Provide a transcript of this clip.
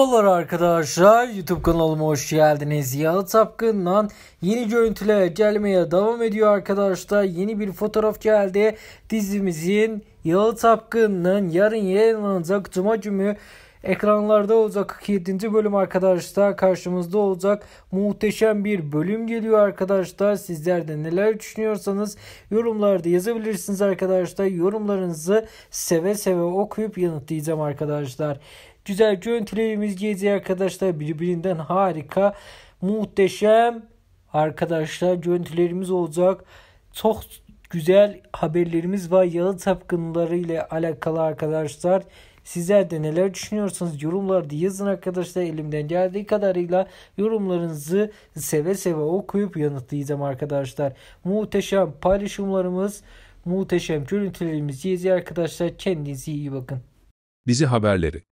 Merhabalar arkadaşlar YouTube kanalıma hoş geldiniz. Yalı Tapkın'dan yeni görüntüler gelmeye devam ediyor arkadaşlar. Yeni bir fotoğraf geldi. Dizimizin Yalı Tapkın'ın yarın yayınlanacak Cuma günü Ekranlarda olacak 47. bölüm arkadaşlar karşımızda olacak. Muhteşem bir bölüm geliyor arkadaşlar. Sizler de neler düşünüyorsanız yorumlarda yazabilirsiniz arkadaşlar. Yorumlarınızı seve seve okuyup yanıtlayacağım arkadaşlar. Güzel görüntülerimiz geziyor arkadaşlar. Birbirinden harika, muhteşem arkadaşlar görüntülerimiz olacak. Çok güzel haberlerimiz var. Yalı tapkınları ile alakalı arkadaşlar. Sizler de neler düşünüyorsunuz yorumlarda yazın arkadaşlar. Elimden geldiği kadarıyla yorumlarınızı seve seve okuyup yanıtlayacağım arkadaşlar. Muhteşem paylaşımlarımız, muhteşem görüntülerimiz yezi arkadaşlar. Kendinize iyi bakın. Bizi haberleri